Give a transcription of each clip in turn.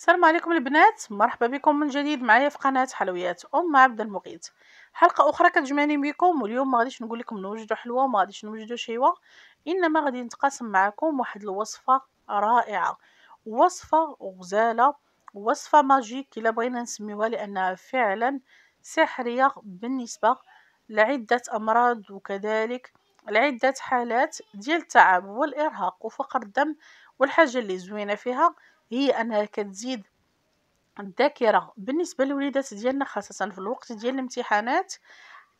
السلام عليكم البنات مرحبا بكم من جديد معايا في قناه حلويات ام عبد المغيث حلقه اخرى كتجمعني بكم واليوم ما غاديش نقول لكم نوجدوا حلوه ما غاديش نوجدوا شيوه انما غادي نتقاسم معكم واحد الوصفه رائعه وصفه غزاله وصفه ماجيك الا بغينا نسميوها لانها فعلا سحريه بالنسبه لعده امراض وكذلك لعده حالات ديال التعب والارهاق وفقر الدم والحاجه اللي زوينه فيها هي انها كتزيد الذاكره بالنسبه للوليدات ديالنا خاصه في الوقت ديال الامتحانات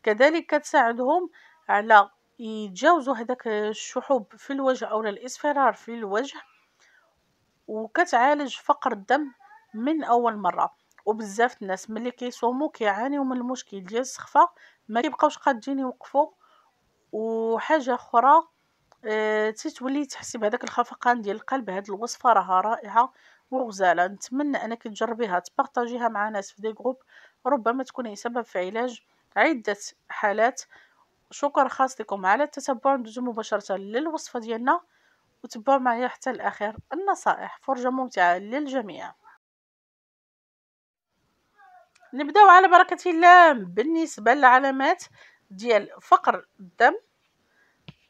كذلك كتساعدهم على يتجاوزوا هذاك الشحوب في الوجه او الاصفرار في الوجه وكتعالج فقر الدم من اول مره وبزاف الناس ملي كيصوموا كيعانيو من المشكل ديال السخفه ما كيبقاوش قادين يوقفوا وحاجه اخرى أه تتولي تحسي بهذاك الخفقان ديال القلب هاد الوصفه راها رائعه وغزاله نتمنى انك تجربيها تبارطاجيها مع ناس في دي جروب ربما تكوني سبب في علاج عده حالات شكرا خاص لكم على التتبع ندوزو مباشره للوصفه ديالنا وتبعوا معايا حتى الاخر النصائح فرجه ممتعه للجميع نبداو على بركه الله بالنسبه للعلامات ديال فقر الدم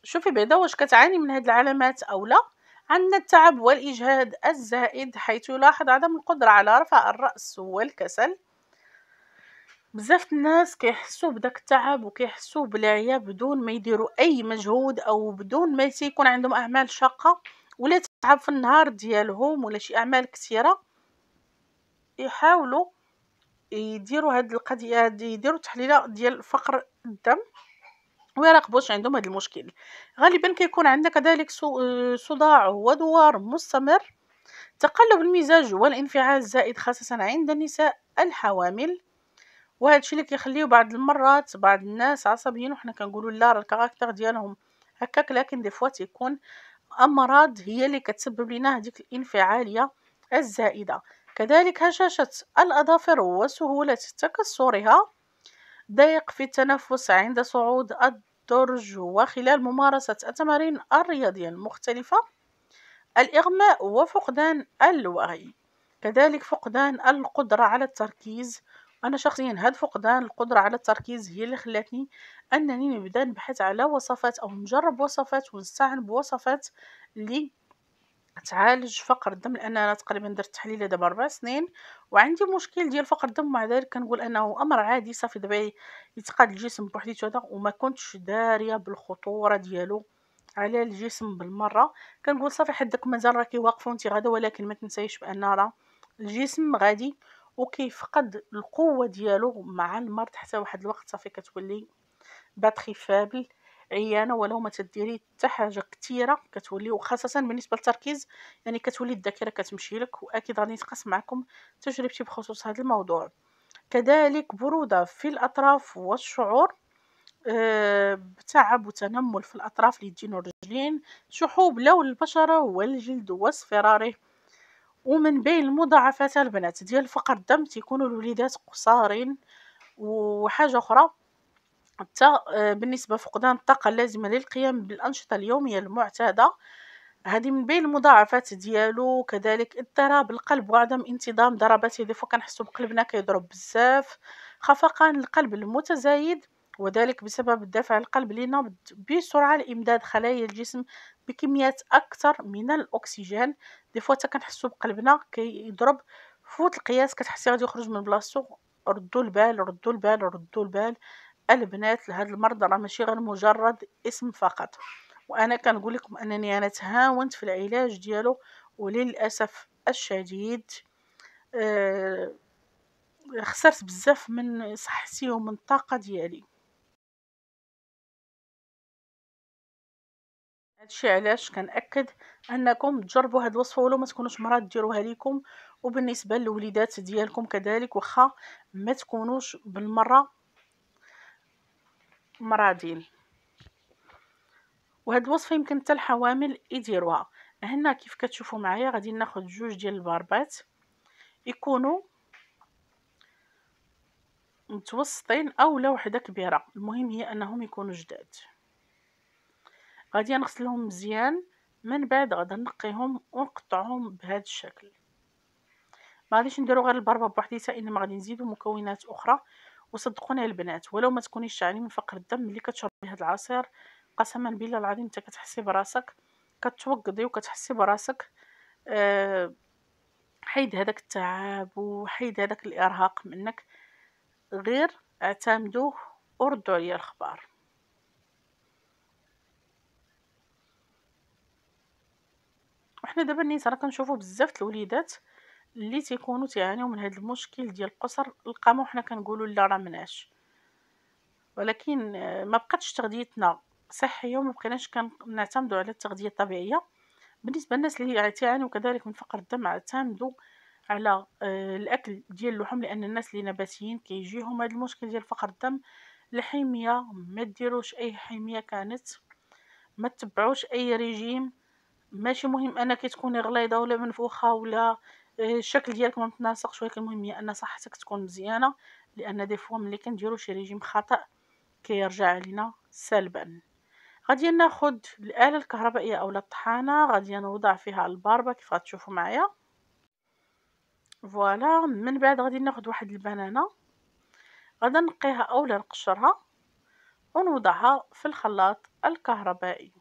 شوفي بعدا واش كتعاني من هاد العلامات او لا عندنا التعب والاجهاد الزائد حيث يلاحظ عدم القدرة على رفع الرأس والكسل بزاف الناس كيحسوا بداك التعب وكيحسوا بالعياء بدون ما يديروا اي مجهود او بدون ما يكون عندهم اعمال شاقه ولا تتعب في النهار ديالهم ولا شي اعمال كثيره يحاولوا يديروا هاد القضيه يديروا تحليله ديال فقر الدم ويراقبوش عندهم هذا المشكل غالبا كيكون عندنا كذلك آه، صداع ودوار مستمر تقلب المزاج والانفعال الزائد خاصة عند النساء الحوامل وهذا الشيء اللي كيخليو بعض المرات بعض الناس عصبيين وحنا كنقولوا لا راه الكاركتر ديالهم هكاك لكن دي فوا تيكون امراض هي اللي كتسبب لنا هذيك الانفعاليه الزائده كذلك هشاشه الاظافر وسهوله تكسرها ضيق في التنفس عند صعود الدرج وخلال ممارسة التمارين الرياضية المختلفة الإغماء وفقدان الوعي كذلك فقدان القدرة على التركيز أنا شخصيا هاد فقدان القدرة على التركيز هي اللي خلاتني أنني نبدأ نبحث على وصفات أو نجرب وصفات ونستعن بوصفات اللي كتعالج فقر الدم لان انا تقريبا درت تحليل دابا ربع سنين وعندي مشكل ديال فقر الدم مع ذلك كنقول انه امر عادي صافي دابا يتقاد الجسم بوحديتو هذا وما كنتش داريه بالخطوره ديالو على الجسم بالمره كنقول صافي حدك مازال راكي واقفه وانت غاده ولكن ما تنسايش بان راه الجسم غادي وكيفقد القوه ديالو مع المرض حتى واحد الوقت صافي كتولي باتري فابل عيانه ولو ما تديري حتى حاجه كثيره كتولي وخاصه بالنسبه للتركيز يعني كتولي الذاكره كتمشي لك واكيد غادي نتقاسم معكم تجربتي بخصوص هذا الموضوع كذلك بروده في الاطراف والشعور أه بتعب وتنمل في الاطراف اللي والرجلين الرجلين شحوب لون البشره والجلد واصفراره ومن بين المضاعفات البنات ديال فقر الدم تيكونوا الوليدات قصارين وحاجه اخرى آه، بالنسبة فقدان الطاقة اللازمة للقيام بالأنشطة اليومية المعتادة هذه من بين المضاعفات ديالو كذلك اضطراب القلب وعدم انتظام ضربات الهدوء كنحسو بقلبنا كيضرب بزاف خفقان القلب المتزايد وذلك بسبب الدافع القلب لنبض بسرعة لإمداد خلايا الجسم بكميات أكثر من الأكسجين دي فوا كنحسو بقلبنا كيضرب فوت القياس كتحسي غادي يخرج من بلاصتو ردو البال ردو البال ردو البال البنات لهاد المرض راه ماشي غير مجرد اسم فقط وانا كنقول لكم انني انا تهاونت في العلاج ديالو وللاسف الشديد آه خسرت بزاف من صحتي ومن الطاقه ديالي هادشي علاش كنأكد انكم تجربوا هاد الوصفه ولو ما تكونوش مرات ديروها ليكم وبالنسبه للوليدات ديالكم كذلك واخا ما تكونوش بالمره مرادين وهاد الوصفه يمكن حتى الحوامل يديروها هنا كيف كتشوفوا معايا غادي ناخذ جوج ديال الباربات يكونوا متوسطين اولا وحده كبيره المهم هي انهم يكونوا جداد غادي نغسلهم مزيان من بعد غادي نقيهم ونقطعهم بهذا الشكل ما غاديش نديرو غير البربه بوحديتها انما غادي نزيدو مكونات اخرى وصدقوني البنات ولو ما تكونيش تعاني من فقر الدم ملي كتشربي هاد العصير قسما بالله العظيم انت كتحسي براسك كتوقضي وكتحسي براسك أه حيد هذاك التعب وحيد هذاك الارهاق منك غير اعتمدوه وردوا عليا الخبار وحنا دابا نيت راه كنشوفو بزاف الوليدات اللي تيكونوا تعانيو من هذا المشكل ديال قصر القمح حنا كنقولوا لا راه مناش ولكن آه، ما بقاتش تغذيتنا صحيه وما بقيناش كنعتمدوا على التغذيه الطبيعيه بالنسبه للناس اللي تعانيو كذلك من فقر الدم اعتمدوا على آه، الاكل ديال اللحوم لان الناس اللي نباتيين كيجيهم هذا المشكل ديال فقر الدم الحميه ما ديروش اي حميه كانت ما تبعوش اي ريجيم ماشي مهم انك تكوني غليظه ولا منفوخه ولا آه، الشكل ديالك ما تناسقش ولكن المهم هي ان صحتك تكون مزيانه لان دي فوا ملي كنديرو شي ريجيم خطا كيرجع علينا سلبا غادي ناخد الاله الكهربائيه اولا الطحانه غادي نوضع فيها الباربه كيف غتشوفوا معايا فوالا من بعد غادي ناخد واحد البنانه غادي نقيها اولا نقشرها ونوضعها في الخلاط الكهربائي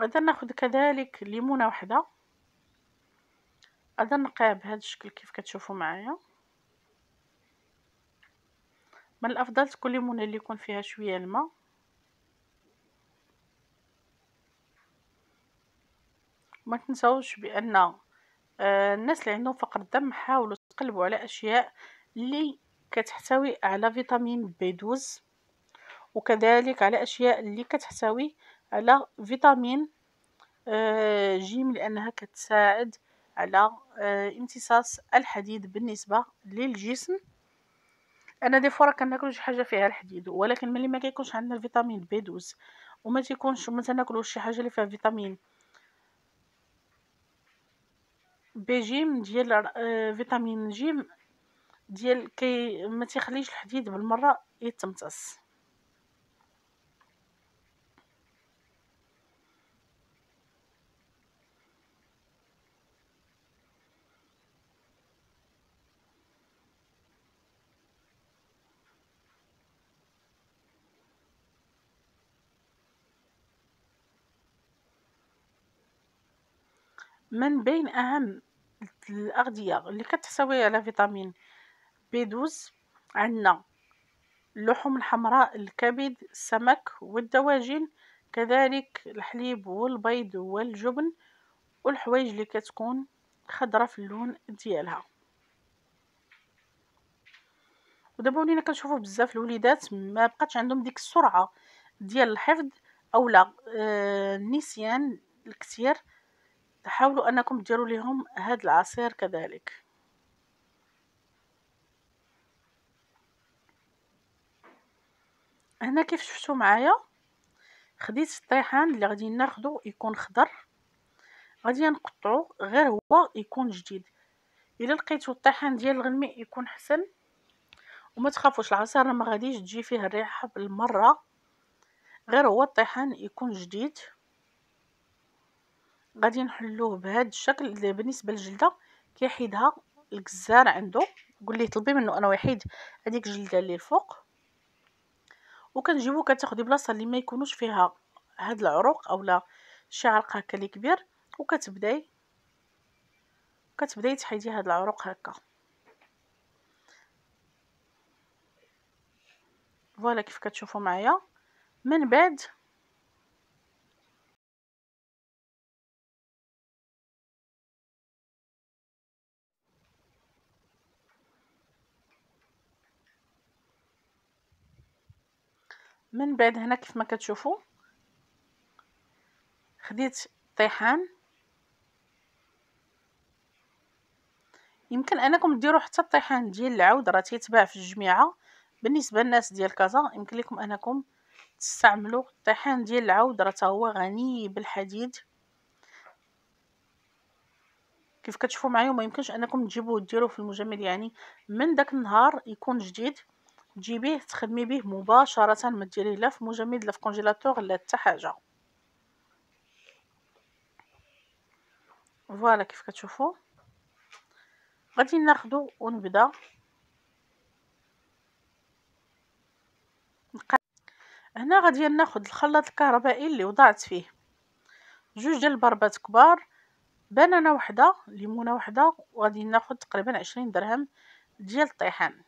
غادا ناخد كذلك ليمونه وحده غادا نقيها بهذا الشكل كيف كتشوفوا معايا من الافضل تكون ليمونه اللي يكون فيها شويه الماء ما تنساوش بان آه، الناس اللي عندهم فقر الدم حاولوا تقلبوا على اشياء اللي كتحتوي على فيتامين بي 12 وكذلك على اشياء اللي كتحتوي على فيتامين جيم آه، لأنها كتساعد على آه، امتصاص الحديد بالنسبة للجسم انا دي فورا كناكل شي حاجه فيها الحديد ولكن ملي ما كيكونش عندنا الفيتامين بي 12 وما تيكونش ما تناكلوش شي حاجه اللي فيها فيتامين بي جيم ديال آه، فيتامين جيم ديال كي ما تيخليش الحديد بالمره يتمتص من بين أهم الأغذية اللي كتحتوي على فيتامين بي 12 عندنا اللحوم الحمراء الكبد السمك والدواجن كذلك الحليب والبيض والجبن والحوايج اللي كتكون خضره في اللون ديالها ودابا ولينا كنشوفوا بزاف الوليدات ما بقاتش عندهم ديك السرعه ديال الحفظ اولا آه النسيان الكثير تحاولوا أنكم تديروا ليهم هذا العصير كذلك هنا كيف شفتوا معايا خديت الطيحان اللي غادي ناخدو يكون خضر غادي نقطعو غير هو يكون جديد الا لقيتو الطيحان ديال الغنمي يكون حسن وما تخافوش العصير ما غاديش تجي فيه الريحه بالمره غير هو الطيحان يكون جديد غادي نحلوه بهذا الشكل بالنسبه للجلده كيحيدها الجزار عنده قول ليه طلبي منه انا يحيد هذيك الجلده اللي الفوق وكنجيبو كتاخدي بلاصه اللي ما يكونوش فيها هاد العروق اولا شي عرق هكا اللي كبير وكتبداي كتبداي تحيدي هاد العروق هكا فوالا كيف كتشوفوا معايا من بعد من بعد هنا كيف ما كتشوفوا خديت طيحان يمكن انكم ديروا حتى الطيحان ديال العود راه تيتباع في الجميعه بالنسبه للناس ديال كازا يمكن لكم انكم تستعملوا الطيحان ديال العود راه هو غني بالحديد كيف كتشوفوا معايا وما يمكنش انكم تجيبوه ديروه في المجمد يعني من داك النهار يكون جديد تجيبيه تخدمي به مباشره ما ديريه لا في مجمد لا في كونجيلاتور لا حتى حاجه فوالا كيف كتشوفوا غادي ناخذو ونبدا هنا غادي ناخذ الخلاط الكهربائي اللي وضعت فيه جوج ديال البربات كبار بنانه وحده ليمونه وحده وغادي ناخذ تقريبا عشرين درهم ديال الطيحان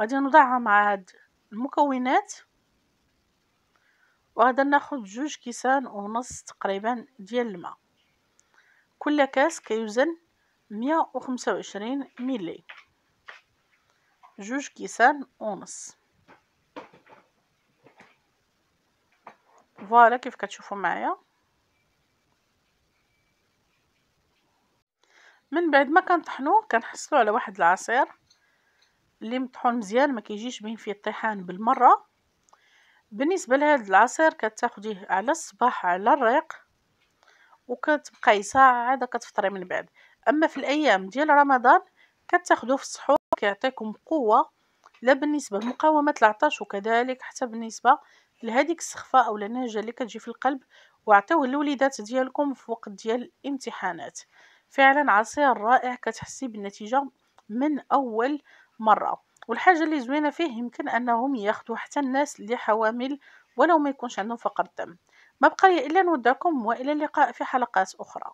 غادي نوضعها مع هاد المكونات وغادا ناخد جوج كيسان ونص تقريبا ديال الماء كل كاس كيوزن مية وخمسة وعشرين ملي جوج كيسان ونص فوالا كيف كتشوفوا معايا من بعد ما كنطحنوه كنحصلوا على واحد العصير اللي مطحون مزيان ما كيجيش بين فيه الطحان بالمره بالنسبه لهذا العصير كتاخديه على الصباح على الريق وكتبقاي ساعه عاده كتفطري من بعد اما في الايام ديال رمضان كتاخدوه في السحور كيعطيكم قوه لا بالنسبه لمقاومه العطش وكذلك حتى بالنسبه لهذيك السخفه او النهجه اللي كتجي في القلب وعطيوه للوليدات ديالكم في وقت ديال الامتحانات فعلا عصير رائع كتحسي بالنتيجه من اول مرة والحاجة اللي زوينة فيه يمكن انهم ياخدوا حتى الناس اللي حوامل ولو ما يكونش عندهم فقر الدم ما بقى الا نودعكم والى اللقاء في حلقات اخرى